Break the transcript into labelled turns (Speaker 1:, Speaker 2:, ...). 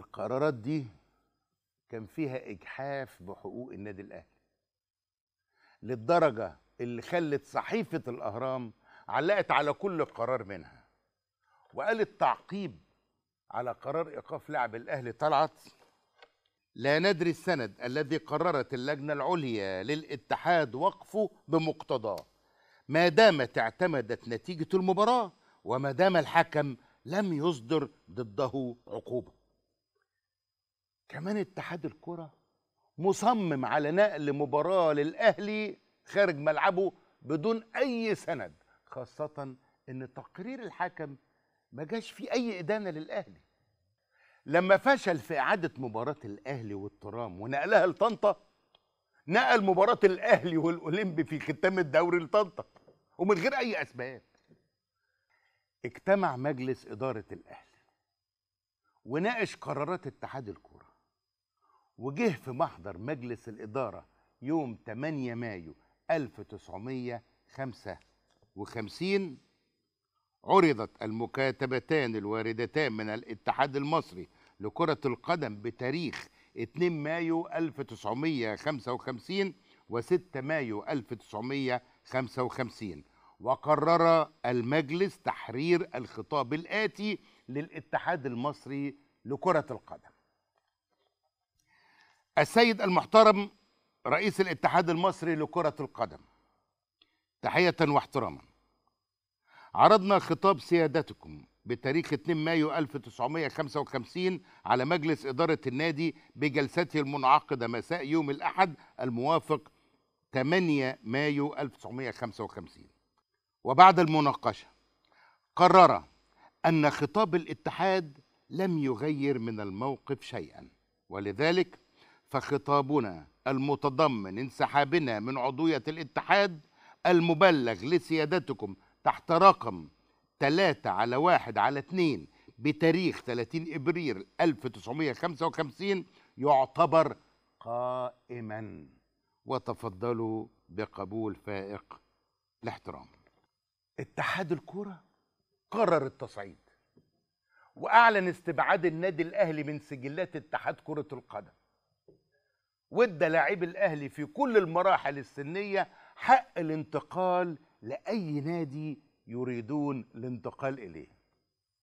Speaker 1: القرارات دي كان فيها إجحاف بحقوق النادي الأهلي للدرجة اللي خلت صحيفة الأهرام علقت على كل قرار منها وقالت تعقيب على قرار إيقاف لاعب الأهلي طلعت لا ندري السند الذي قررت اللجنة العليا للاتحاد وقفه بمقتضاه ما دامت اعتمدت نتيجة المباراة وما دام الحكم لم يصدر ضده عقوبة كمان اتحاد الكرة مصمم على نقل مباراة للأهلي خارج ملعبه بدون أي سند خاصة إن تقرير الحكم ما جاش فيه أي إدانة للأهلي لما فشل في إعادة مباراة الأهلي والترام ونقلها لطنطا نقل مباراة الأهلي والأولمبي في ختام الدوري لطنطا ومن غير أي أسباب اجتمع مجلس إدارة الأهلي وناقش قرارات اتحاد الكرة وجه في محضر مجلس الإدارة يوم 8 مايو 1955 عرضت المكاتبتان الواردتان من الاتحاد المصري لكرة القدم بتاريخ 2 مايو 1955 و6 مايو 1955 وقرر المجلس تحرير الخطاب الآتي للاتحاد المصري لكرة القدم السيد المحترم رئيس الاتحاد المصري لكرة القدم تحية واحتراما عرضنا خطاب سيادتكم بتاريخ 2 مايو 1955 على مجلس إدارة النادي بجلسته المنعقدة مساء يوم الأحد الموافق 8 مايو 1955 وبعد المناقشة قرر أن خطاب الاتحاد لم يغير من الموقف شيئا ولذلك فخطابنا المتضمن انسحابنا من عضوية الاتحاد المبلغ لسيادتكم تحت رقم 3 على 1 على 2 بتاريخ 30 إبريل 1955 يعتبر قائما وتفضلوا بقبول فائق الاحترام اتحاد الكرة قرر التصعيد وأعلن استبعاد النادي الأهلي من سجلات اتحاد كرة القدم وادى لاعبي الاهلي في كل المراحل السنيه حق الانتقال لاي نادي يريدون الانتقال اليه